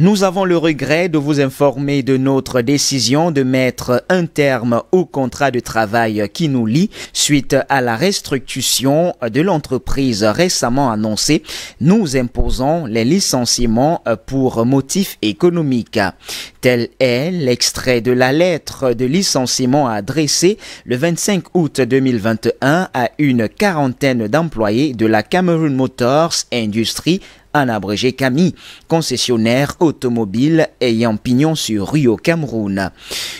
Nous avons le regret de vous informer de notre décision de mettre un terme au contrat de travail qui nous lie suite à la restructuration de l'entreprise récemment annoncée. Nous imposons les licenciements pour motifs économiques. Tel est l'extrait de la lettre de licenciement adressée le 25 août 2021 à une quarantaine d'employés de la Cameroon Motors Industries en abrégé Camille, concessionnaire automobile ayant pignon sur Rio Cameroun.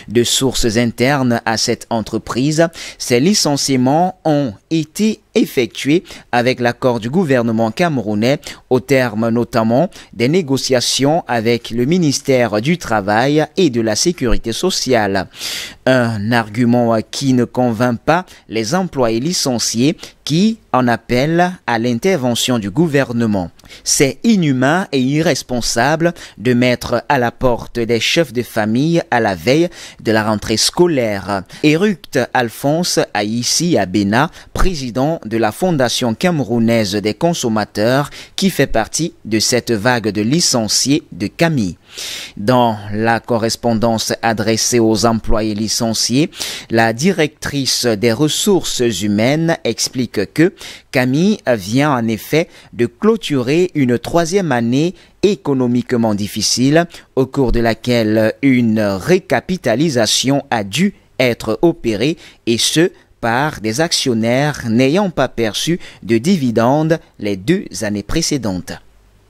De sources internes à cette entreprise, ces licenciements ont été effectués avec l'accord du gouvernement camerounais au terme notamment des négociations avec le ministère du Travail et de la Sécurité sociale. Un argument qui ne convainc pas les employés licenciés qui en appellent à l'intervention du gouvernement. C'est inhumain et irresponsable de mettre à la porte des chefs de famille à la veille de la rentrée scolaire, Alphonse à président de la Fondation camerounaise des consommateurs qui fait partie de cette vague de licenciés de Camille. Dans la correspondance adressée aux employés licenciés, la directrice des ressources humaines explique que Camille vient en effet de clôturer une troisième année économiquement difficile au cours de laquelle une récapitalisation a dû être opérée et ce, par des actionnaires n'ayant pas perçu de dividendes les deux années précédentes.